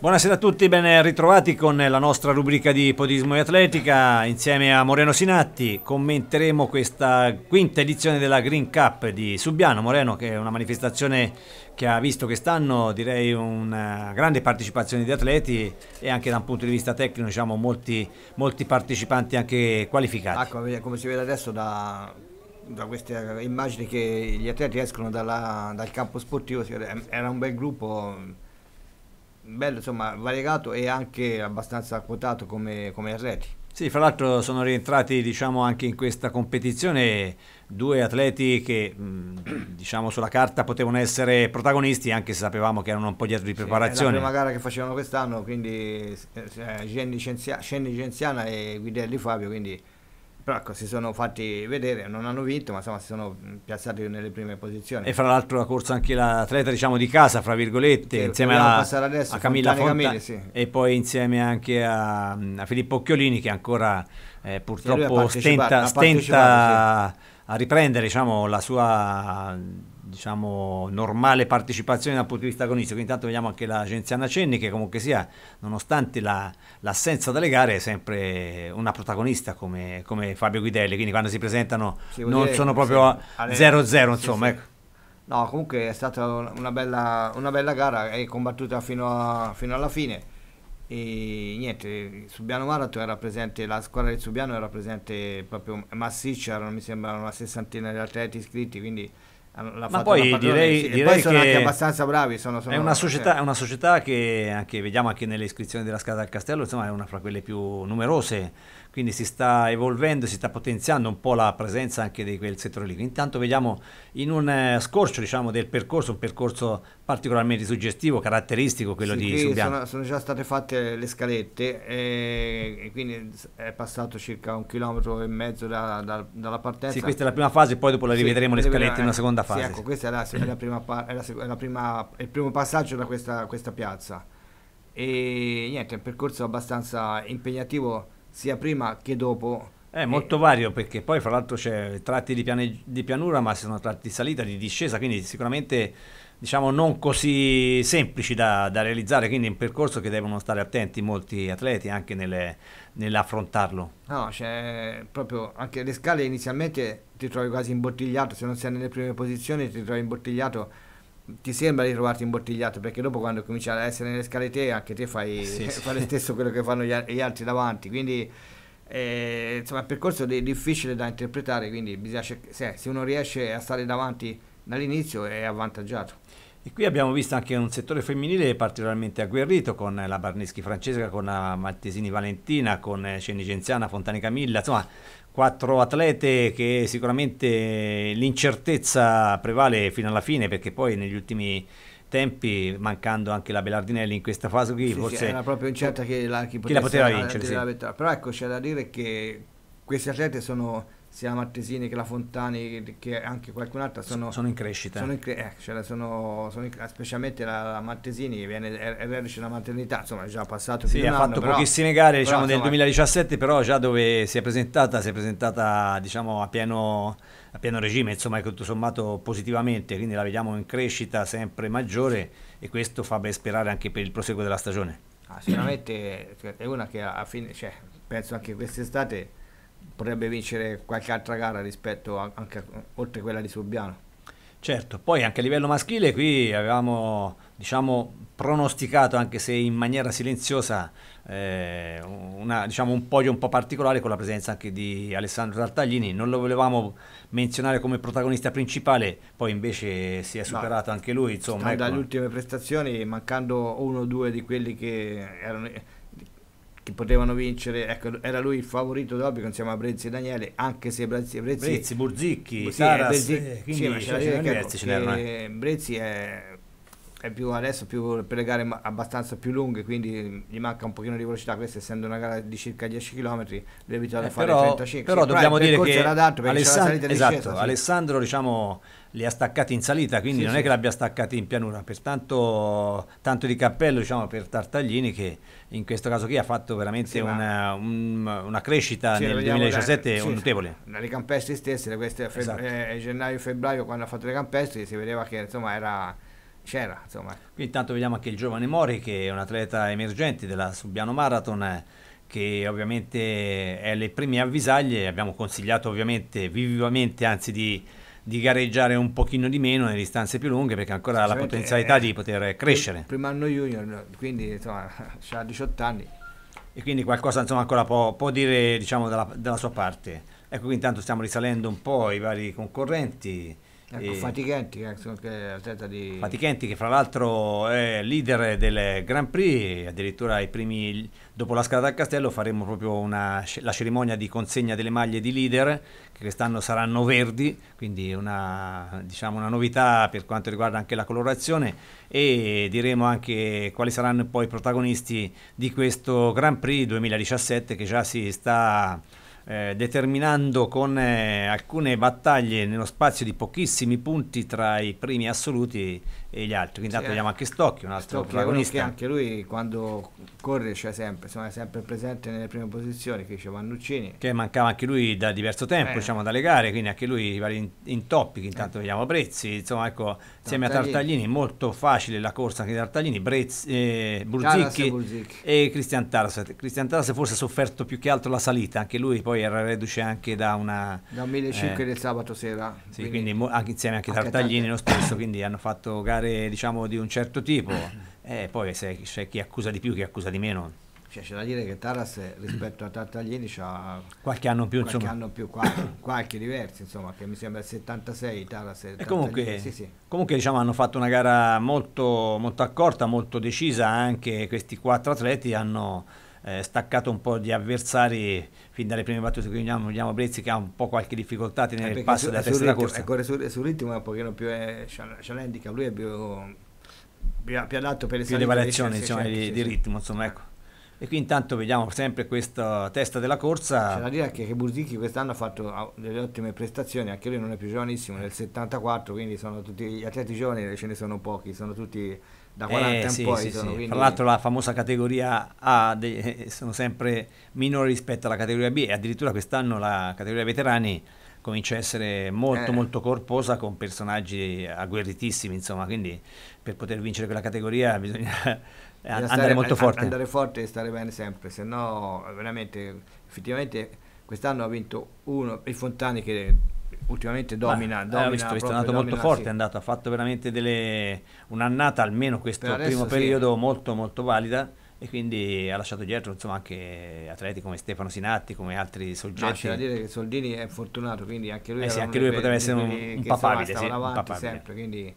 Buonasera a tutti, ben ritrovati con la nostra rubrica di Podismo e Atletica. Insieme a Moreno Sinatti commenteremo questa quinta edizione della Green Cup di Subiano. Moreno, che è una manifestazione che ha visto quest'anno direi una grande partecipazione di atleti e anche da un punto di vista tecnico diciamo, molti, molti partecipanti anche qualificati. Ecco, come si vede adesso da da queste immagini che gli atleti escono dalla, dal campo sportivo, era un bel gruppo bello, insomma, variegato e anche abbastanza quotato come, come reti. Sì, fra l'altro sono rientrati diciamo, anche in questa competizione due atleti che diciamo, sulla carta potevano essere protagonisti anche se sapevamo che erano un po' dietro di preparazione. Sì, è la prima gara che facevano quest'anno, quindi Scendi eh, Genziana e Guidelli Fabio, quindi però ecco, si sono fatti vedere, non hanno vinto, ma insomma si sono piazzati nelle prime posizioni. E fra l'altro ha corso anche l'atleta diciamo di casa, fra virgolette, sì, insieme alla, adesso, a Camilla Fontana, Camilli, sì. e poi insieme anche a, a Filippo Occhiolini che ancora eh, purtroppo stenta, stenta sì. a riprendere diciamo, la sua diciamo, normale partecipazione dal punto di vista agonistico. intanto vediamo anche l'agenzia Nacenni che comunque sia, nonostante la, l'assenza dalle gare, è sempre una protagonista come, come Fabio Guidelli, quindi quando si presentano sì, non sono proprio 0-0 sì, insomma. Sì, ecco. No, comunque è stata una bella, una bella gara, è combattuta fino, a, fino alla fine. E niente, Subiano Marato era presente, la squadra di Subiano era presente proprio massiccia, erano mi sembra una sessantina di atleti iscritti, quindi ma poi direi, sì. direi poi sono anche abbastanza bravi. Sono, sono, è, una società, eh. è, una società, che anche, vediamo anche nelle iscrizioni della Scala del Castello, insomma è una fra quelle più numerose quindi si sta evolvendo, si sta potenziando un po' la presenza anche di quel settore lì. Intanto vediamo in un eh, scorcio diciamo, del percorso, un percorso particolarmente suggestivo, caratteristico quello sì, di Subiano. Sono, sono, già state fatte le scalette e, eh, e, quindi è passato circa un chilometro e mezzo da, da, dalla partenza. Sì, questa è la prima fase, poi dopo la rivedremo sì, le scalette in una eh, seconda fase. Ecco, sì, ecco, questo è, la, è, la prima, è, la, è prima, il primo passaggio da questa, questa piazza. E niente, è un percorso abbastanza impegnativo sia prima che dopo. È molto eh. vario perché poi fra l'altro c'è tratti di, piane, di pianura ma sono tratti di salita, di discesa, quindi sicuramente diciamo non così semplici da, da realizzare, quindi è un percorso che devono stare attenti molti atleti anche nelle, nell'affrontarlo. No, cioè, proprio anche le scale inizialmente ti trovi quasi imbottigliato, se non sei nelle prime posizioni ti trovi imbottigliato ti sembra di trovarti imbottigliato perché dopo quando cominci ad essere nelle scale te anche te fai, sì, sì. fai lo stesso quello che fanno gli, gli altri davanti quindi eh, insomma il percorso è difficile da interpretare quindi cerc- se, se uno riesce a stare davanti dall'inizio è avvantaggiato e qui abbiamo visto anche un settore femminile particolarmente agguerrito con la Barneschi Francesca, con la Maltesini Valentina, con eh, Cenicenziana, Fontani Camilla, insomma quattro atlete che sicuramente l'incertezza prevale fino alla fine perché poi negli ultimi tempi mancando anche la Bellardinelli in questa fase qui sì, forse sì, era proprio incerta che la, chi, chi la poteva vincere la, sì. però ecco c'è da dire che questi atleti sono sia la Martesini che la Fontani che anche qualcun altro sono, sono in crescita sono in cre eh, cioè sono, sono in, specialmente la, la, Martesini che viene eredice della maternità insomma è già passato sì, ha fatto anno, pochissime gare diciamo però, insomma, nel 2017 però già dove si è presentata si è presentata diciamo a pieno, a pieno regime insomma tutto sommato positivamente quindi la vediamo in crescita sempre maggiore e questo fa ben sperare anche per il proseguo della stagione ah, sicuramente è una che a fine cioè, penso anche quest'estate potrebbe vincere qualche altra gara rispetto a, anche a, oltre quella di Subiano. Certo, poi anche a livello maschile qui avevamo diciamo, pronosticato, anche se in maniera silenziosa, eh, una, diciamo, un podio un po' particolare con la presenza anche di Alessandro Tartaglini. Non lo volevamo menzionare come protagonista principale, poi invece si è superato no, anche lui. Insomma, ecco. dalle ultime prestazioni, mancando uno o due di quelli che erano che potevano vincere, ecco, era lui il favorito dell'Obicon, insieme a Brezzi e Daniele, anche se Brezzi... Brezzi, Brezzi Burzicchi, Saras, sì, Brezzi, eh, quindi sì, ma c'era c'era che, Brezzi, che, eh. Brezzi è è più adesso più per le gare abbastanza più lunghe quindi mm, gli manca un pochino di velocità questa essendo una gara di circa 10 km l'è abituato eh, a fare però, 35 però sì, dobbiamo dire che Alessand- esatto, discesa, sì. Alessandro diciamo li ha staccati in salita quindi sì, non è che l'abbia staccati in pianura pertanto tanto di cappello diciamo per Tartaglini che in questo caso qui ha fatto veramente una, un, una, crescita nel 2017 dai, notevole le campestre stesse queste esatto. eh, gennaio febbraio quando ha fatto le campestre si vedeva che insomma era c'era. Insomma. Qui intanto vediamo anche il giovane Mori che è un atleta emergente della Subiano Marathon che ovviamente è alle prime avvisaglie, abbiamo consigliato ovviamente vivamente anzi di, di gareggiare un pochino di meno nelle distanze più lunghe perché ancora ha la potenzialità eh, di poter crescere. Primo anno junior, quindi insomma ha 18 anni. E quindi qualcosa insomma ancora può, può dire diciamo dalla, dalla sua parte. Ecco qui intanto stiamo risalendo un po' i vari concorrenti. Ecco, Fatichenti, eh, che di... Fatichenti che fra l'altro è leader del Grand Prix, addirittura ai primi, dopo la scala dal castello faremo proprio una, la cerimonia di consegna delle maglie di leader che quest'anno saranno verdi, quindi una, diciamo, una novità per quanto riguarda anche la colorazione e diremo anche quali saranno poi i protagonisti di questo Grand Prix 2017 che già si sta eh, determinando con eh, alcune battaglie nello spazio di pochissimi punti tra i primi assoluti e gli altri. Quindi sì, tanto vediamo eh. anche Stocchi, un altro Stocchi protagonista. Anche lui quando corre c'è sempre, insomma, è sempre presente nelle prime posizioni, che diceva Mannuccini. Che mancava anche lui da diverso tempo, eh. diciamo, dalle gare, quindi anche lui vari in, in topic, intanto eh. vediamo Brezzi, insomma, ecco, insieme a Tartaglini, molto facile la corsa anche di Tartaglini, Brezzi, eh, Burzicchi, e Cristian Taras. Cristian Taras forse ha sofferto più che altro la salita, anche lui poi poi era reduce anche da una... Da 1500 eh, del sabato sera. Sì, quindi, quindi anche, insieme anche, anche Tartaglini lo stesso, quindi hanno fatto gare diciamo di un certo tipo. E eh, poi c'è chi accusa di più, chi accusa di meno. Cioè, c'è da dire che Taras eh, rispetto a Tartaglini ha qualche anno più, qualche insomma. Anno più qualche, qualche diverso, insomma, che mi sembra il 76 Taras e comunque, sì, sì. comunque diciamo, hanno fatto una gara molto, molto accorta, molto decisa, anche questi quattro atleti hanno eh, staccato un po' di avversari fin dalle prime battute, quindi abbiamo Brezzi che ha un po' qualche difficoltà a tenere eh, il passo su, della eh, testa della corsa. Ecco, sul, sul ritmo è un pochino più eh, scialendica, lui è più, più, più adatto per le più le variazioni diciamo, di, sì, di, ritmo, insomma, ecco. E qui intanto vediamo sempre questa testa della corsa. C'è da dire anche che Burzicchi quest'anno ha fatto delle ottime prestazioni, anche lui non è più giovanissimo, nel 74, quindi sono tutti gli atleti giovani, ce ne sono pochi, sono tutti da 40 eh, sì, poi sì, sono, sì. Quindi... tra l'altro la famosa categoria A de- eh, sono sempre minori rispetto alla categoria B e addirittura quest'anno la categoria veterani comincia a essere molto eh. molto corposa con personaggi agguerritissimi insomma quindi per poter vincere quella categoria bisogna, bisogna andare stare, molto forte andare forte e stare bene sempre se no veramente effettivamente quest'anno ha vinto uno i Fontani che ultimamente domina, Ma, domina eh, visto, è andato molto forte, sì. è andato, ha fatto veramente delle, un'annata almeno questo per primo periodo molto molto valida e quindi ha lasciato dietro insomma, anche atleti come Stefano Sinatti, come altri soggetti. Ma c'è da dire che Soldini è fortunato, quindi anche lui, eh sì, anche lui poteva essere un, un papabile, sì, un papabile. sempre, quindi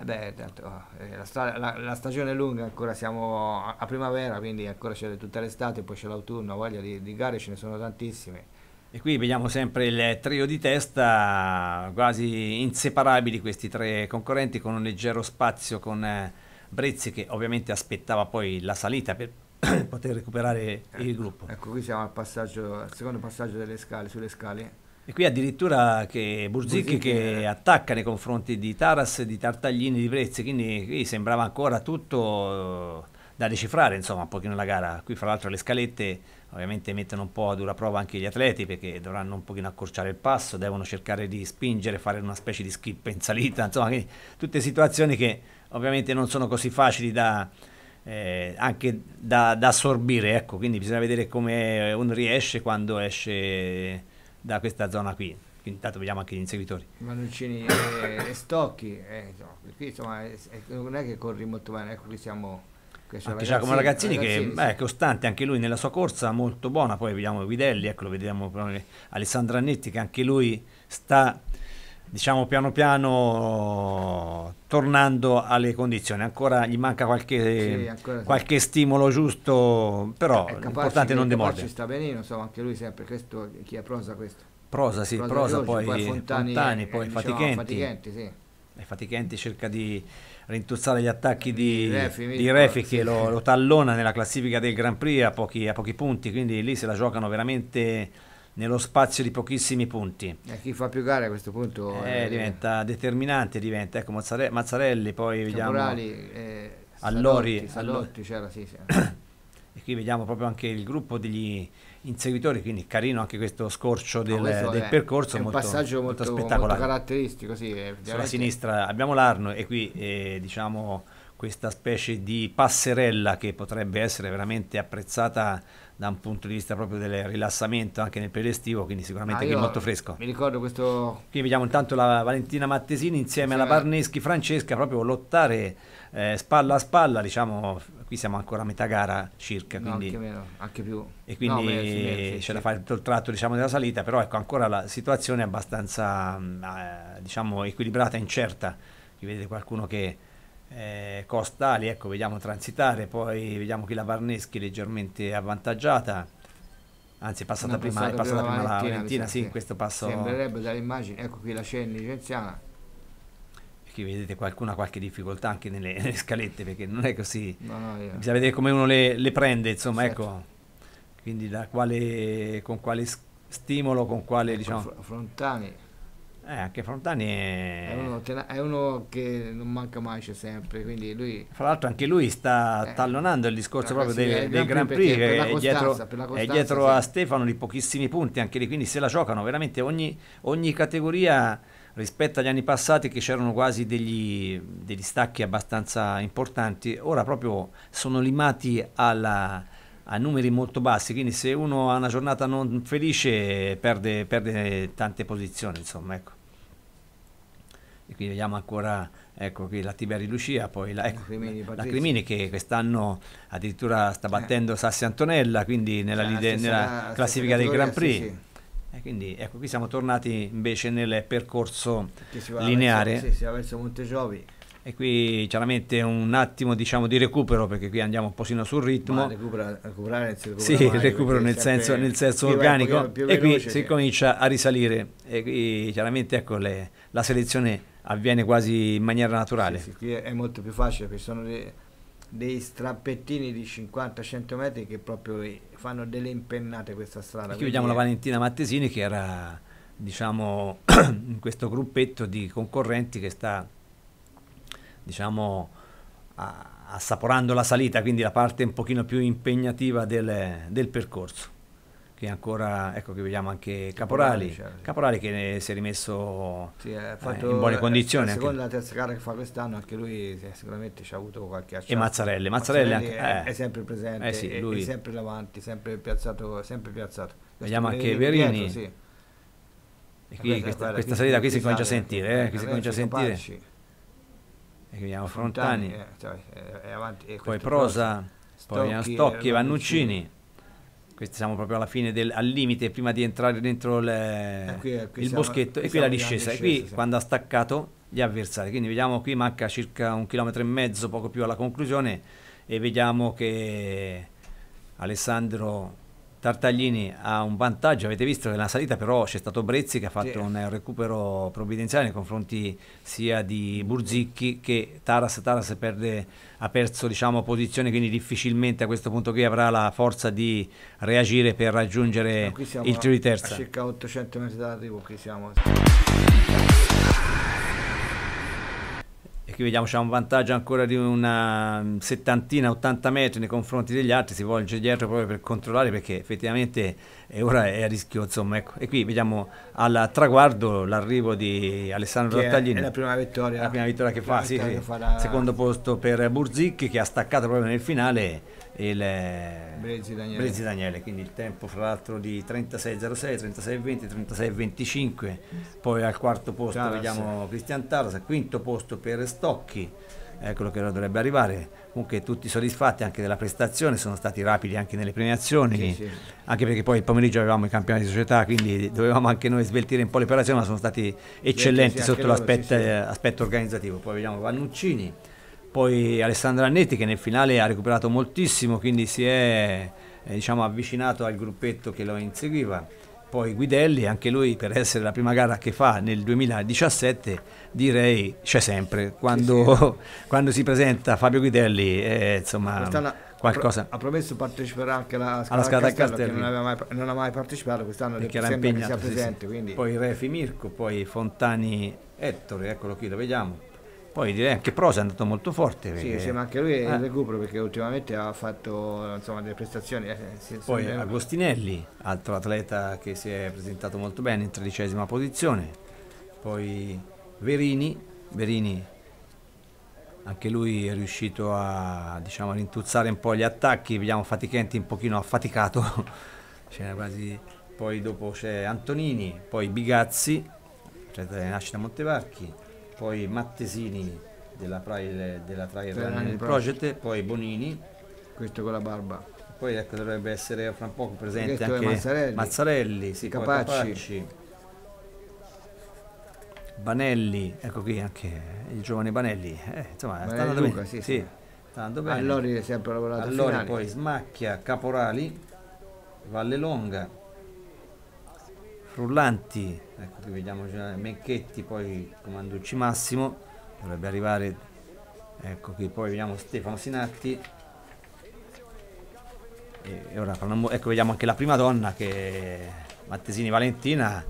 eh beh, tanto, oh, la, sta- la, la, stagione è lunga, ancora siamo a, a primavera, quindi ancora c'è tutta l'estate, poi c'è l'autunno, voglia di, di gare ce ne sono tantissime e qui vediamo sempre il trio di testa, quasi inseparabili questi tre concorrenti, con un leggero spazio con eh, Brezzi che ovviamente aspettava poi la salita per poter recuperare eh, il gruppo. Ecco, qui siamo al, passaggio, al secondo passaggio delle scale, sulle scale. E qui addirittura che Burzicchi che eh, attacca nei confronti di Taras, di Tartaglini, di Brezzi, quindi qui sembrava ancora tutto da decifrare, insomma, un pochino la gara. Qui fra l'altro le scalette ovviamente mettono un po' a dura prova anche gli atleti perché dovranno un pochino accorciare il passo, devono cercare di spingere, fare una specie di skip in salita, insomma, tutte situazioni che ovviamente non sono così facili da, eh, anche da, da, assorbire, ecco, quindi bisogna vedere come un riesce quando esce da questa zona qui. Quindi, intanto vediamo anche gli inseguitori. Manucini e, eh, e Stocchi, eh, no, qui insomma è, è, non è che corri molto bene, ecco qui siamo anche Giacomo Ragazzini, ragazzini che sì. è costante anche lui nella sua corsa, molto buona. Poi vediamo Videlli, ecco, vediamo Alessandro Annetti che anche lui sta diciamo piano piano tornando alle condizioni ancora gli manca qualche, sì, qualche sì. stimolo giusto però è l'importante è non demordere sta benino so, anche lui sempre questo chi è prosa questo prosa sì prosa, prosa Giorgio, poi, poi Fontani, Fontani poi eh, diciamo, fatichenti, fatichenti sì. fatichenti cerca di rintuzzare gli attacchi di, di Refi, di Refi che lo, lo, tallona nella classifica del Grand Prix a pochi, a pochi punti, quindi lì se la giocano veramente nello spazio di pochissimi punti. E chi fa più gare a questo punto? Eh, eh, diventa determinante, diventa, ecco Mazzare, Mazzarelli, poi vediamo... Morali, eh, Allori, Salotti, Salotti, Salotti c'era, sì, sì. e qui vediamo proprio anche il gruppo degli inseguitori, quindi carino anche questo scorcio del, no, questo del è, percorso. È molto, un passaggio molto, molto spettacolare. Molto caratteristico, sì. Sulla sinistra abbiamo l'Arno e qui eh, diciamo questa specie di passerella che potrebbe essere veramente apprezzata da un punto di vista proprio del rilassamento anche nel periodo estivo, quindi sicuramente ah, qui è molto fresco. Mi ricordo questo... Qui vediamo intanto la Valentina Mattesini insieme, insieme alla Barneschi Francesca proprio lottare eh, spalla a spalla, diciamo qui siamo ancora a metà gara circa, no, quindi... anche, meno, anche più. E quindi no, c'è da fare tutto il tratto diciamo, della salita, però ecco ancora la situazione è abbastanza mm, eh, diciamo, equilibrata, incerta. Qui vedete qualcuno che eh, Costali, ecco, vediamo transitare, poi vediamo chi la Varneschi leggermente avvantaggiata, anzi è passata, prima, è passata prima, la Valentina, sì, in questo passo... Sembrerebbe dall'immagine, ecco qui la Cenni Cenziana. Qui vedete qualcuna qualche difficoltà anche nelle, nelle scalette, perché non è così, no, no, no. bisogna vedere come uno le, le prende, insomma, certo. ecco, quindi da quale, con quale stimolo, con quale... Ecco, diciamo, Frontani eh, anche Fontani è... È, uno, è... uno, che non manca mai, c'è sempre. Lui... Fra l'altro anche lui sta eh, tallonando il discorso proprio del, dei Grand Prix, che è, dietro, è dietro sì. a Stefano di pochissimi punti anche lì, quindi se la giocano veramente ogni, ogni categoria rispetto agli anni passati che c'erano quasi degli, degli stacchi abbastanza importanti, ora proprio sono limati alla, a numeri molto bassi, quindi se uno ha una giornata non felice perde, perde tante posizioni, insomma, ecco e qui vediamo ancora ecco, qui la Tiberi Lucia, poi la, ecco, Crimini, la Crimini che quest'anno addirittura sta eh. battendo eh. Sassi Antonella, quindi nella, cioè, lide, stessa, nella classifica del Grand Prix. Sì, sì. E quindi ecco qui siamo tornati invece nel percorso lineare. Verso, sì, si va verso Montegiovi e qui chiaramente un attimo diciamo, di recupero perché qui andiamo un pochino sul ritmo recupera, recuperare si recupera sì, mai, recupero nel senso, nel senso più organico più, più e qui si comincia a risalire e qui chiaramente ecco, le, la selezione avviene quasi in maniera naturale sì, sì, qui è molto più facile perché sono dei, dei strappettini di 50-100 metri che proprio fanno delle impennate questa strada e qui vediamo la Valentina Mattesini che era diciamo in questo gruppetto di concorrenti che sta diciamo assaporando la salita, quindi la parte un pochino più impegnativa del, del percorso. Che ancora, ecco che vediamo anche Caporali, Caporali, certo. Caporali che si è rimesso sì, eh, fatto, eh, in buone condizioni. La seconda e la terza gara che fa quest'anno, anche lui sicuramente ci ha avuto qualche acciaio. E Mazzarelli, Mazzarelli, Mazzarelle anche, è, eh. è, sempre presente, eh sì, è, è, sempre davanti, sempre piazzato. Sempre piazzato. Vediamo anche Verini. Dietro, sì. E qui, questa, questa, salita qui si comincia a sentire, eh, qui si comincia a sentire e Fontani, Fontani eh, cioè, eh, avanti, eh, poi Prosa, Stocchi, poi Stocchi e eh, Vannuccini. Questi siamo proprio alla fine, del, al limite, prima di entrare dentro le, eh, qui, eh, qui il siamo, boschetto. Qui e qui la discesa. E qui siamo. quando ha staccato gli avversari. Quindi vediamo qui manca circa un chilometro e mezzo, poco più alla conclusione. E vediamo che Alessandro Tartaglini ha un vantaggio, avete visto che nella salita però c'è stato Brezzi che ha fatto sì. un eh, recupero provvidenziale nei confronti sia di Burzicchi che Taras. Taras perde, ha perso diciamo, posizione, quindi difficilmente a questo punto qui avrà la forza di reagire per raggiungere cioè, il trio di terza. A circa 800 metri dall'arrivo qui siamo. qui vediamo c'è un vantaggio ancora di una mm, settantina, 80 metri nei confronti degli altri, si volge dietro proprio per controllare perché effettivamente è eh, ora è a rischio, insomma, ecco. E qui vediamo al traguardo l'arrivo di Alessandro che Rottaglini. È la prima vittoria. La prima vittoria che fa, sì, che sì. Farà... secondo posto per Burzicchi che ha staccato proprio nel finale il eh, Brezzi Daniele. Brezzi Daniele. quindi il tempo fra l'altro di 36.06, 36.20, 36.25, poi al quarto posto Caras. vediamo Cristian Taras, quinto posto per Stocchi, eccolo eh, che ora dovrebbe arrivare, comunque tutti soddisfatti anche della prestazione, sono stati rapidi anche nelle premiazioni, sì, sì. anche perché poi il pomeriggio avevamo i campionati di società, quindi dovevamo anche noi sveltire un po' le operazioni, ma sono stati eccellenti sì, sotto l'aspetto eh, organizzativo, poi vediamo Vannuccini poi Alessandro Annetti che nel finale ha recuperato moltissimo, quindi si è eh, diciamo, avvicinato al gruppetto che lo inseguiva. Poi Guidelli, anche lui per essere la prima gara che fa nel 2017, direi c'è sempre. Quando, sì, sì. quando si presenta Fabio Guidelli, eh, insomma, quest'anno qualcosa. Ha promesso parteciperà anche alla Scala, alla Scala Castello, Castello. che non, mai, non, ha mai partecipato, quest'anno perché era impegnato. Presente, sì, Poi Refi Mirko, poi Fontani Ettore, eccolo qui, lo vediamo poi direi anche Prosa è andato molto forte. Perché... Sì, sì, ma anche lui è eh. il recupero perché ultimamente ha fatto insomma, delle prestazioni. Eh, sì, Poi sempre... Agostinelli, altro atleta che si è presentato molto bene in tredicesima posizione. Poi Verini, Verini anche lui è riuscito a diciamo, rintuzzare un po' gli attacchi, vediamo Fatichenti un pochino affaticato. quasi... Poi dopo c'è Antonini, poi Bigazzi, cioè nascita Montevarchi poi Mattesini della, Praile, della Trial Running Project, poi Bonini. Questo con la barba. Poi ecco, dovrebbe essere fra poco presente anche Mazzarelli, Mazzarelli sì, Capacci. Capacci. Banelli, ecco qui anche il giovane Banelli, eh, insomma, Banelli sta andando Luca, bene. Sì, sì. Sta andando bene. Allori sempre lavorato Allori poi Smacchia, Caporali, Valle Longa, Frullanti, ecco qui vediamo Menchetti, poi Comanducci Massimo, dovrebbe arrivare, ecco qui poi vediamo Stefano Sinatti. E ora parliamo, ecco vediamo anche la prima donna che è Mattesini Valentina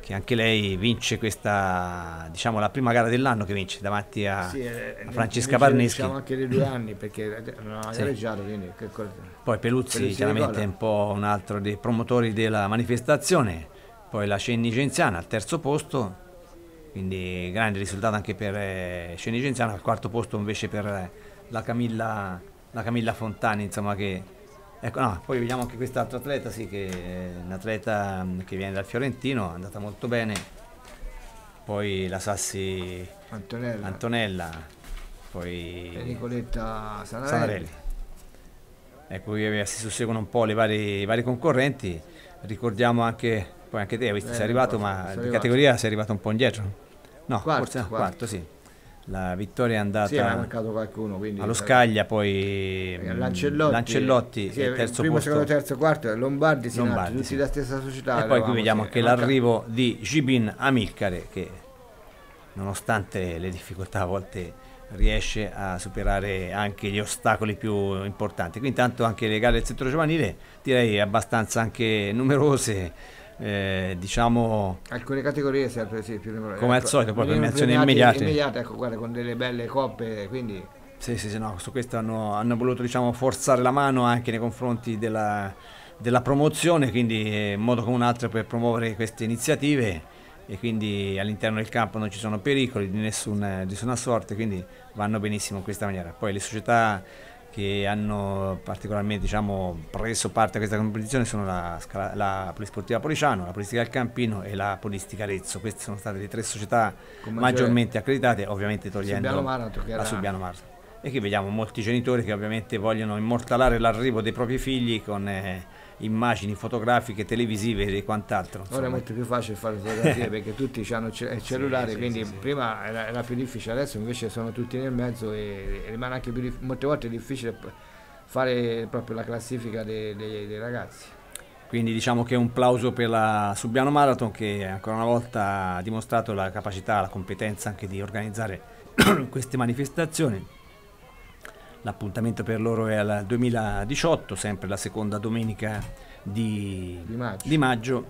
che anche lei vince questa, diciamo, la prima gara dell'anno che vince davanti a, sì, eh, a Francesca Parneschi. Diciamo anche dei due anni perché eh, non ha gareggiato, sì. quindi che cosa... Poi Peluzzi, Peluzzi chiaramente è un po' un altro dei promotori della manifestazione poi la Scenigenziana al terzo posto, quindi grande risultato anche per eh, Scenigenziana, al quarto posto invece per eh, la Camilla, la Camilla Fontani, insomma che... Ecco, no, poi vediamo anche quest'altro atleta, sì, che è un atleta mm, che viene dal Fiorentino, è andata molto bene. Poi la Sassi Antonella, Antonella poi Nicoletta Sanarelli. Ecco, qui eh, si susseguono un po' vari, i vari concorrenti. Ricordiamo anche poi anche te visto, eh, sei arrivato, ma in categoria sei arrivato un po' indietro. No, quarto, forse no, quarto. quarto sì. La vittoria è andata sì, qualcuno, quindi, allo Scaglia, poi eh, mm, Lancellotti, Lancellotti sì, terzo primo, posto. secondo, terzo, quarto, Lombardi, Sinatti, Lombardi tutti sì. la stessa società. E poi qui vediamo sì, anche l'arrivo di Gibin Amilcare che nonostante le difficoltà a volte riesce a superare anche gli ostacoli più importanti. Quindi intanto anche le gare del settore giovanile direi abbastanza anche numerose eh, diciamo alcune categorie sempre sì, più numerose come al ecco, solito poi premiazioni immediate immediate ecco guarda con delle belle coppe quindi sì sì, sì no, su questo hanno, hanno voluto diciamo forzare la mano anche nei confronti della, della promozione quindi in modo come un altro per promuovere queste iniziative e quindi all'interno del campo non ci sono pericoli di, nessun, di nessuna sorte quindi vanno benissimo in questa maniera poi le società che hanno particolarmente diciamo, preso parte a questa competizione sono la, la Polisportiva Policiano, la Polistica del Campino e la Polistica Arezzo. Queste sono state le tre società maggiormente accreditate, ovviamente togliendo Subiano Marato, la Subiano Marato. E qui vediamo molti genitori che ovviamente vogliono immortalare l'arrivo dei propri figli con... Eh, immagini fotografiche, televisive e quant'altro. Insomma. Ora è molto più facile fare fotografie perché tutti hanno il cellulare, sì, quindi sì, sì, prima era, era, più difficile, adesso invece sono tutti nel mezzo e, e rimane anche più difficile. molte volte è difficile fare proprio la classifica dei, dei, dei ragazzi. Quindi diciamo che un plauso per la Subiano Marathon che ancora una volta ha dimostrato la capacità, la competenza anche di organizzare queste manifestazioni L'appuntamento per loro è al 2018, sempre la seconda domenica di, di, maggio. di maggio.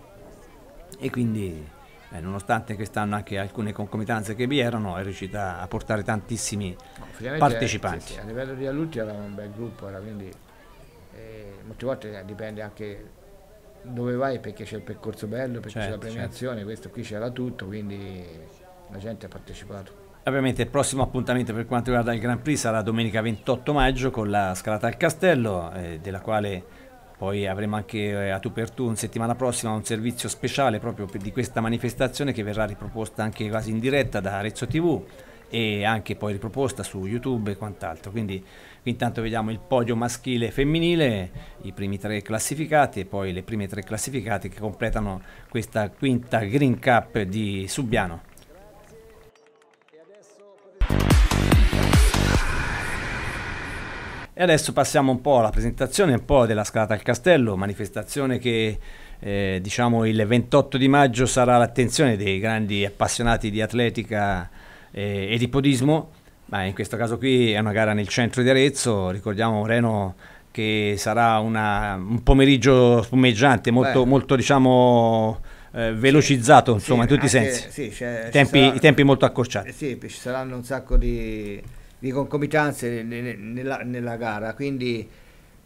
E quindi, eh, nonostante quest'anno anche alcune concomitanze che vi erano, è riuscita a portare tantissimi no, partecipanti. È, sì, sì, a livello di adulti era un bel gruppo, era, quindi eh, molte volte eh, dipende anche dove vai perché c'è il percorso bello, perché certo, c'è la certo, certo. premiazione, certo. questo qui c'era tutto, quindi la gente ha partecipato. Ovviamente il prossimo appuntamento per quanto riguarda il Grand Prix sarà domenica 28 maggio con la scalata al castello, eh, della quale poi avremo anche eh, a tu per tu un settimana prossima un servizio speciale proprio di questa manifestazione che verrà riproposta anche quasi in diretta da Arezzo TV e anche poi riproposta su YouTube e quant'altro. Quindi intanto vediamo il podio maschile e femminile, i primi tre classificati e poi le prime tre classificate che completano questa quinta Green Cup di Subiano. E adesso passiamo un po' alla presentazione un po' della Scalata al Castello, manifestazione che eh, diciamo il 28 di maggio sarà l'attenzione dei grandi appassionati di atletica eh, e di podismo, ma in questo caso qui è una gara nel centro di Arezzo, ricordiamo Reno che sarà una, un pomeriggio spumeggiante, molto, molto diciamo eh, velocizzato sì, insomma sì, in tutti anche, i sensi, sì, cioè, tempi, sarà, i tempi molto accorciati. Sì, ci saranno un sacco di di concomitanze nella, nella gara, quindi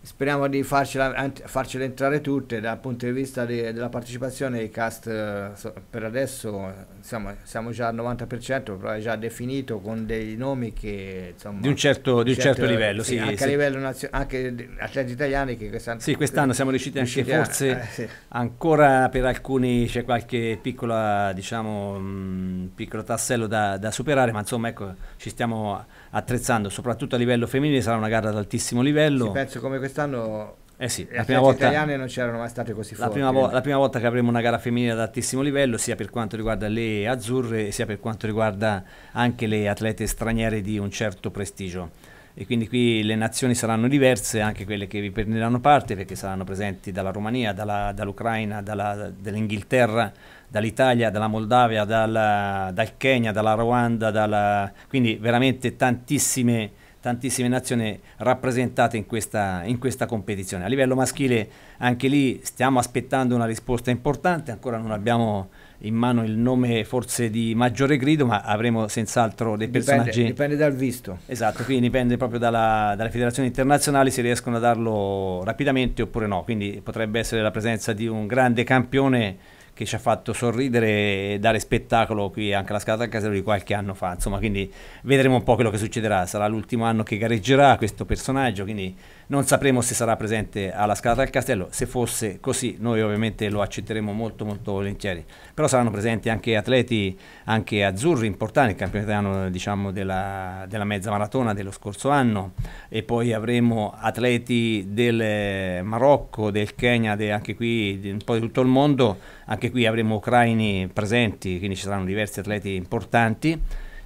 speriamo di farcela, farcela, entrare tutte dal punto di vista de, della partecipazione i cast per adesso insomma, siamo già al 90% però è già definito con dei nomi che insomma, di un certo, di un certo, certo livello sì, sì, anche sì. a livello nazionale anche atleti italiani che quest'anno, sì, quest'anno siamo riusciti anche riusciti forse a, eh, ancora per alcuni c'è qualche piccola diciamo mh, piccolo tassello da, da superare ma insomma ecco ci stiamo attrezzando, soprattutto a livello femminile sarà una gara ad altissimo livello. Sì, penso come quest'anno eh sì, la prima volta italiane non c'erano mai state così forti. La prima, vo- la prima, volta che avremo una gara femminile ad altissimo livello, sia per quanto riguarda le azzurre, sia per quanto riguarda anche le atlete straniere di un certo prestigio e quindi qui le nazioni saranno diverse, anche quelle che vi prenderanno parte, perché saranno presenti dalla Romania, dall'Ucraina, dall dall'Inghilterra, dall'Italia, dalla Moldavia, dalla, dal Kenya, dalla Ruanda, dalla, quindi veramente tantissime, tantissime nazioni rappresentate in questa, in questa competizione. A livello maschile anche lì stiamo aspettando una risposta importante, ancora non abbiamo in mano il nome forse di maggiore grido, ma avremo senz'altro dei dipende, personaggi. Dipende dal visto. Esatto, quindi dipende proprio dalla, dalle federazioni internazionali se riescono a darlo rapidamente oppure no. Quindi potrebbe essere la presenza di un grande campione che ci ha fatto sorridere e dare spettacolo qui anche alla scalata del Casello di qualche anno fa. Insomma, quindi vedremo un po' quello che succederà. Sarà l'ultimo anno che gareggerà questo personaggio, quindi non sapremo se sarà presente alla scalata del castello. Se fosse così, noi ovviamente lo accetteremo molto molto volentieri. Però saranno presenti anche atleti anche azzurri importanti, il campione italiano diciamo, della, della mezza maratona dello scorso anno e poi avremo atleti del Marocco, del Kenya, de, anche qui un po' di tutto il mondo, anche qui avremo ucraini presenti, quindi ci saranno diversi atleti importanti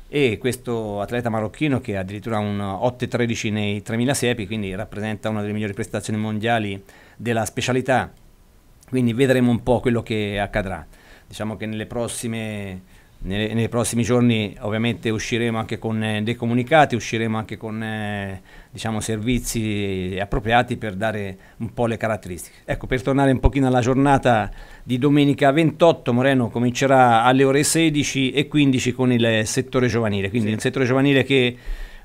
e questo atleta marocchino che ha addirittura un 8-13 nei 3000 siepi, quindi rappresenta una delle migliori prestazioni mondiali della specialità, quindi vedremo un po' quello che accadrà. Diciamo che nelle prossime nei, nei, prossimi giorni ovviamente usciremo anche con eh, dei comunicati, usciremo anche con eh, diciamo, servizi appropriati per dare un po' le caratteristiche. Ecco, per tornare un pochino alla giornata di domenica 28, Moreno comincerà alle ore 16 e 15 con il settore giovanile, quindi sì. il settore giovanile che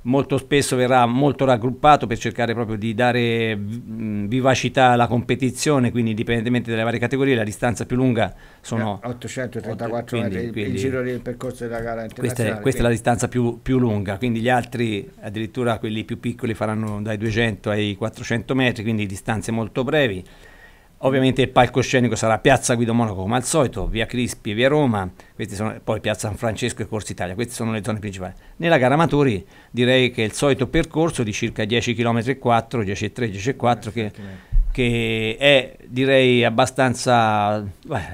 molto spesso verrà molto raggruppato per cercare proprio di dare mm, vivacità alla competizione, quindi indipendentemente dalle varie categorie la distanza più lunga sono 834 eh, 8, metri, quindi, il giro del percorso della gara questa è, questa è la distanza più, più, lunga, quindi gli altri addirittura quelli più piccoli faranno dai 200 ai 400 metri, quindi distanze molto brevi. Ovviamente il palcoscenico sarà Piazza Guido Monaco come al solito, Via Crispi e Via Roma, sono, poi Piazza San Francesco e Corsa Italia, queste sono le zone principali. Nella gara amatori direi che il solito percorso di circa 10 km e 4, 10 e 3, 10 e 4 che, che è direi abbastanza... Beh,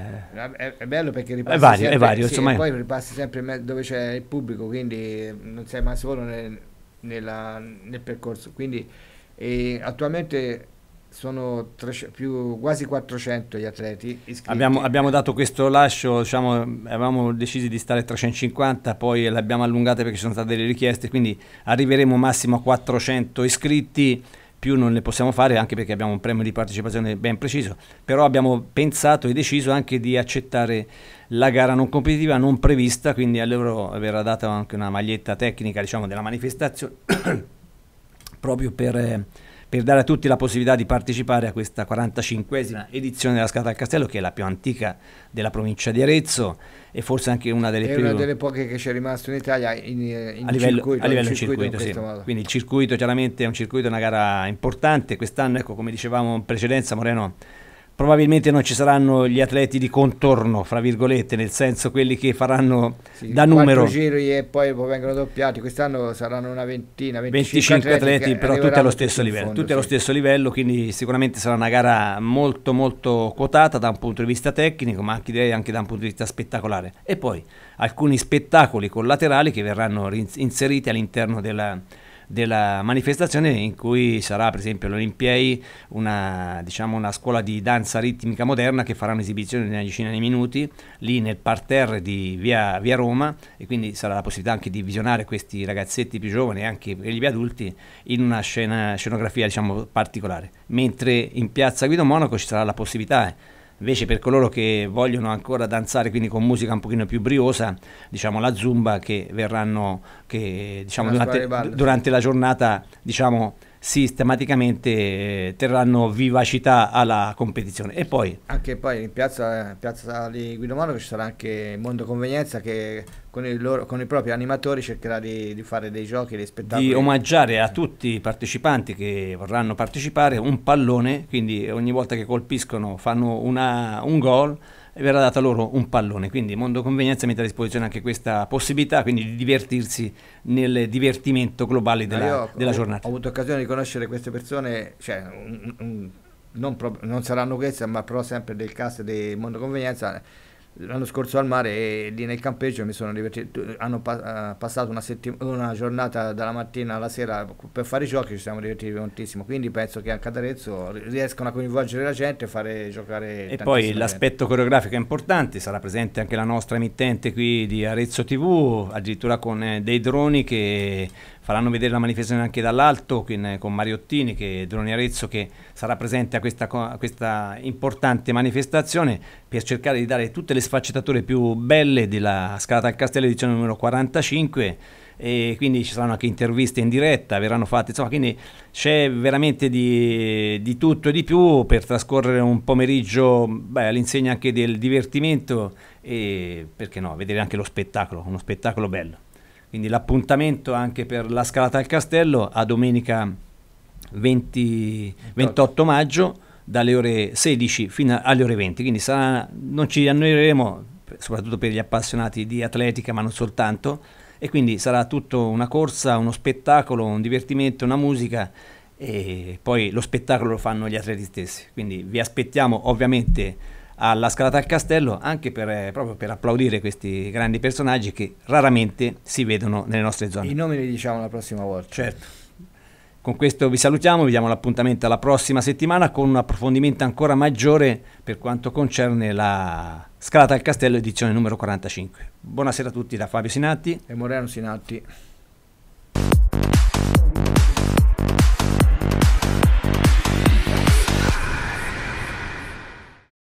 è, è, bello perché ripassi, è vario, sempre, è vario, sì, insomma, poi ripassi sempre dove c'è il pubblico, quindi non sei mai solo nel, nella, nel percorso. Quindi eh, attualmente sono tre, più, quasi 400 gli atleti iscritti. Abbiamo, abbiamo dato questo lascio, diciamo, avevamo deciso di stare a 350, poi l'abbiamo allungata perché ci sono state delle richieste, quindi arriveremo massimo a 400 iscritti, più non ne possiamo fare anche perché abbiamo un premio di partecipazione ben preciso, però abbiamo pensato e deciso anche di accettare la gara non competitiva non prevista, quindi allora verrà data anche una maglietta tecnica diciamo, della manifestazione proprio per... Eh, per dare a tutti la possibilità di partecipare a questa 45esima esatto. edizione della Scala del Castello, che è la più antica della provincia di Arezzo e forse anche una delle, più... una delle poche che c'è rimasta in Italia in, in a livello, circuito. A livello in circuito, circuito sì. Quindi il circuito chiaramente è un circuito, una gara importante. Quest'anno, ecco, come dicevamo in precedenza, Moreno probabilmente non ci saranno gli atleti di contorno, fra virgolette, nel senso quelli che faranno sì, da numero. giri e poi vengono doppiati, quest'anno saranno una ventina, 25, 25 atleti, però tutti allo stesso livello, fondo, tutti sì. allo stesso livello, quindi sicuramente sarà una gara molto molto quotata da un punto di vista tecnico, ma anche, direi, anche da un punto di vista spettacolare. E poi alcuni spettacoli collaterali che verranno inseriti all'interno della della manifestazione in cui sarà per esempio l'Olimpiei, una, diciamo, una, scuola di danza ritmica moderna che farà un'esibizione di una decina di minuti lì nel parterre di via, via, Roma e quindi sarà la possibilità anche di visionare questi ragazzetti più giovani e anche gli adulti in una scena, scenografia diciamo, particolare. Mentre in piazza Guido Monaco ci sarà la possibilità eh, Invece per coloro che vogliono ancora danzare quindi con musica un pochino più briosa, diciamo la zumba che verranno, che diciamo durante, durante la giornata diciamo sistematicamente eh, terranno vivacità alla competizione. E poi... Anche poi in piazza, eh, piazza di Mano ci sarà anche Mondo Convenienza che con, loro, con, i propri animatori cercherà di, di, fare dei giochi, dei spettacoli. Di omaggiare a tutti i partecipanti che vorranno partecipare un pallone, quindi ogni volta che colpiscono fanno una, un gol e verrà dato loro un pallone. Quindi Mondo Convenienza mette a disposizione anche questa possibilità quindi di divertirsi nel divertimento globale della, ho, della giornata. Ho, avuto occasione di conoscere queste persone, cioè, un, un, non, non, saranno queste, ma però sempre del cast di Mondo Convenienza l'anno scorso al mare e lì nel campeggio mi sono divertito hanno pa eh, passato una, una, giornata dalla mattina alla sera per fare i giochi ci siamo divertiti tantissimo quindi penso che anche ad Arezzo riescano a coinvolgere la gente e fare giocare e poi l'aspetto coreografico è importante sarà presente anche la nostra emittente qui di Arezzo TV addirittura con eh, dei droni che faranno vedere la manifestazione anche dall'alto eh, con, Mariottini che Droni Arezzo che sarà presente a questa, a questa, importante manifestazione per cercare di dare tutte le sfaccettature più belle della Scalata al Castello edizione numero 45 e quindi ci saranno anche interviste in diretta, verranno fatte, insomma, quindi c'è veramente di, di, tutto e di più per trascorrere un pomeriggio all'insegna anche del divertimento e perché no, vedere anche lo spettacolo, uno spettacolo bello. Quindi l'appuntamento anche per la scalata al castello a domenica 20, 28 maggio dalle ore 16 fino alle ore 20. Quindi sarà, non ci annoieremo, soprattutto per gli appassionati di atletica, ma non soltanto. E quindi sarà tutto una corsa, uno spettacolo, un divertimento, una musica e poi lo spettacolo lo fanno gli atleti stessi. Quindi vi aspettiamo ovviamente alla scalata al castello anche per, eh, proprio per applaudire questi grandi personaggi che raramente si vedono nelle nostre zone. I nomi li diciamo la prossima volta. Certo. Con questo vi salutiamo, vi diamo l'appuntamento alla prossima settimana con un approfondimento ancora maggiore per quanto concerne la Scalata al Castello edizione numero 45. Buonasera a tutti da Fabio Sinatti e Moreno Sinatti.